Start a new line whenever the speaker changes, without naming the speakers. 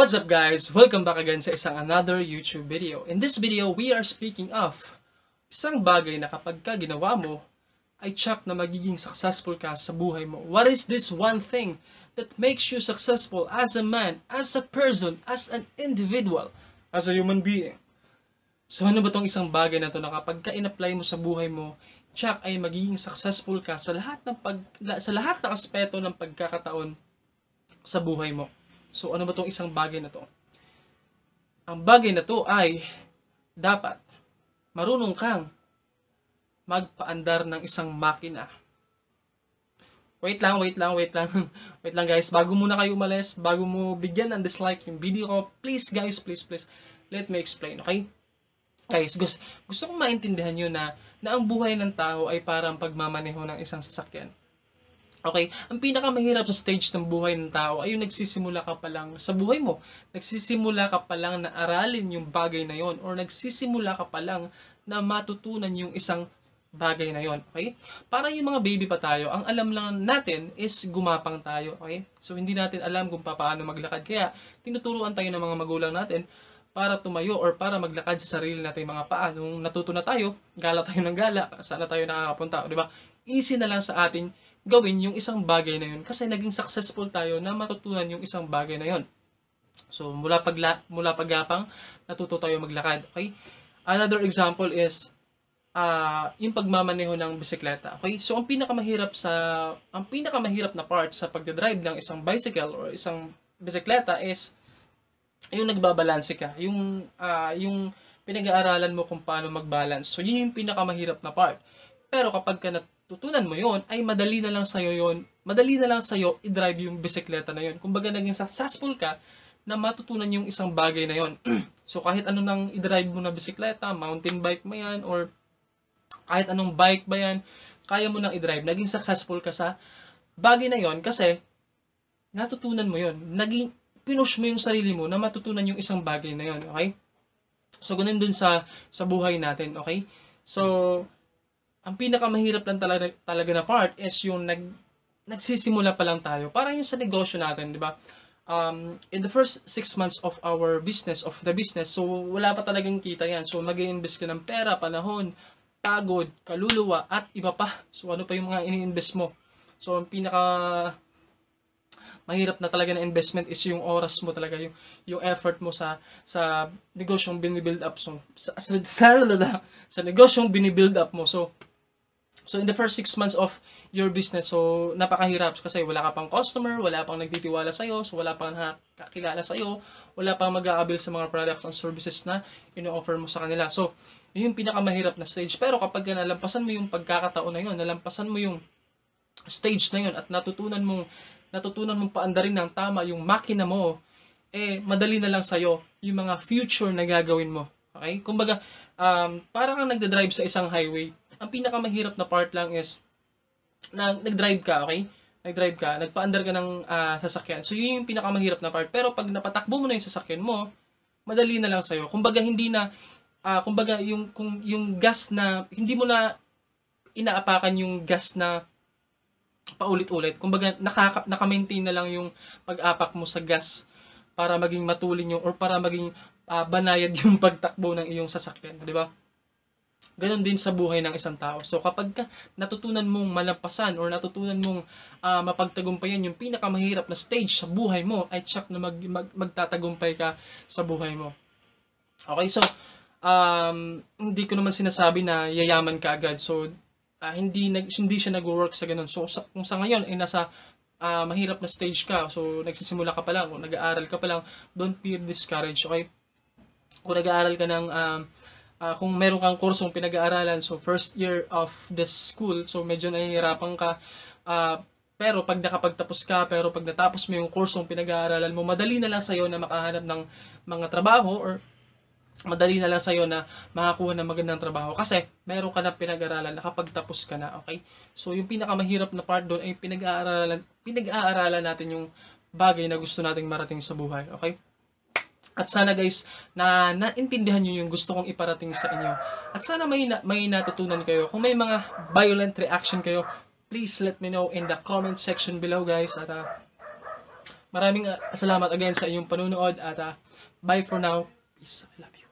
What's up guys? Welcome back again sa isang another YouTube video. In this video, we are speaking of isang bagay na kapag ka ginawa mo, ay check na magiging successful ka sa buhay mo. What is this one thing that makes you successful as a man, as a person, as an individual, as a human being? So ano ba tong isang bagay na to na kapag ka in-apply mo sa buhay mo, check ay magiging successful ka sa lahat ng pag sa lahat ng aspeto ng pagkakataon sa buhay mo. So ano ba tong isang bagay na to? Ang bagay na to ay dapat marunong kang magpaandar ng isang makina. Wait lang, wait lang, wait lang. wait lang guys, bago muna kayo umalis, bago mo bigyan ng dislike yung video ko, please guys, please, please, let me explain, okay? Guys, gusto, gusto kong maintindihan nyo na, na ang buhay ng tao ay parang pagmamaneho ng isang sasakyan Okay, ang pinakamahirap sa stage ng buhay ng tao ay yung nagsisimula ka pa lang sa buhay mo. Nagsisimula ka pa lang na aralin yung bagay na yon or nagsisimula ka pa lang na matutunan yung isang bagay na yon okay? Para yung mga baby pa tayo, ang alam lang natin is gumapang tayo, okay? So, hindi natin alam kung paano maglakad. Kaya, tinuturuan tayo ng mga magulang natin para tumayo or para maglakad sa sarili natin mga paa. Nung natuto na tayo, gala tayo ng gala, saan na tayo nakakapunta, di ba? Easy na lang sa atin gawin yung isang bagay na yun kasi naging successful tayo na matutunan yung isang bagay na yun. So, mula, pagla, mula paggapang, natuto tayo maglakad. Okay? Another example is, uh, yung pagmamaneho ng bisikleta. Okay? So, ang pinakamahirap sa, ang pinakamahirap na part sa pagdadrive ng isang bicycle or isang bisikleta is, yung nagbabalanse ka. Yung, uh, yung pinag-aaralan mo kung paano mag-balance. So, yun yung pinakamahirap na part. Pero kapag ka tutunan mo yon ay madali na lang sa'yo yon madali na lang sa'yo i-drive yung bisikleta na yon kumbaga naging successful ka na matutunan yung isang bagay na yon so kahit ano nang i-drive mo na bisikleta mountain bike mo yan or kahit anong bike ba yan kaya mo nang i-drive naging successful ka sa bagay na yon kasi natutunan mo yon naging pinush mo yung sarili mo na matutunan yung isang bagay na yon okay so ganun dun sa sa buhay natin okay so ang pinakamahirap lang talaga, talaga na part is yung nag, nagsisimula pa lang tayo. Parang yung sa negosyo natin, di ba? Um, in the first six months of our business, of the business, so wala pa talagang kita yan. So mag invest ka ng pera, panahon, pagod, kaluluwa, at iba pa. So ano pa yung mga ini-invest mo? So ang pinaka mahirap na talaga na investment is yung oras mo talaga yung yung effort mo sa sa negosyong binibuild up so, sa sa, sa, sa, sa negosyong binibuild up mo so So, in the first 6 months of your business, so, napakahirap kasi wala ka pang customer, wala pang nagtitiwala sa'yo, so, wala pang nakakilala sa'yo, wala pang mag-aabil sa mga products and services na ino-offer mo sa kanila. So, yun yung pinakamahirap na stage. Pero kapag nalampasan mo yung pagkakataon na yun, nalampasan mo yung stage na yun at natutunan mong natutunan mong paandarin ng tama yung makina mo, eh, madali na lang sa'yo yung mga future na gagawin mo. Okay? Kumbaga, um, parang kang nagda-drive sa isang highway ang pinakamahirap na part lang is, na, nag-drive ka, okay? Nag-drive ka, nagpa-under ka ng uh, sasakyan. So, yun yung pinakamahirap na part. Pero pag napatakbo mo na yung sasakyan mo, madali na lang sa'yo. Kumbaga, hindi na, uh, kumbaga, yung, kung, yung gas na, hindi mo na inaapakan yung gas na paulit-ulit. Kumbaga, nakaka, naka-maintain na lang yung pag-apak mo sa gas para maging matulin yung or para maging uh, banayad yung pagtakbo ng iyong sasakyan, 'di ba? Ganon din sa buhay ng isang tao. So kapag ka natutunan mong malampasan or natutunan mong uh, mapagtagumpayan yung pinakamahirap na stage sa buhay mo, ay tsak na mag, mag, magtatagumpay ka sa buhay mo. Okay, so um, hindi ko naman sinasabi na yayaman ka agad. So uh, hindi nag, hindi siya nag-work sa ganun. So sa, kung sa ngayon ay nasa uh, mahirap na stage ka, so nagsisimula ka pa lang, o nag-aaral ka pa lang, don't feel discouraged, okay? Kung nag-aaral ka ng um, uh, uh, kung meron kang kursong pinag-aaralan, so first year of the school, so medyo nahihirapan ka. Uh, pero pag nakapagtapos ka, pero pag natapos mo yung kursong pinag-aaralan mo, madali na lang sa'yo na makahanap ng mga trabaho or madali na lang sa'yo na makakuha ng magandang trabaho kasi meron ka na pinag-aralan, nakapagtapos ka na, okay? So, yung pinakamahirap na part doon ay pinag-aaralan, pinag-aaralan natin yung bagay na gusto nating marating sa buhay, okay? At sana guys, na naintindihan niyo yung gusto kong iparating sa inyo. At sana may, na, may natutunan kayo. Kung may mga violent reaction kayo, please let me know in the comment section below guys. At uh, maraming uh, salamat again sa inyong panunood. At uh, bye for now. Peace. I love you.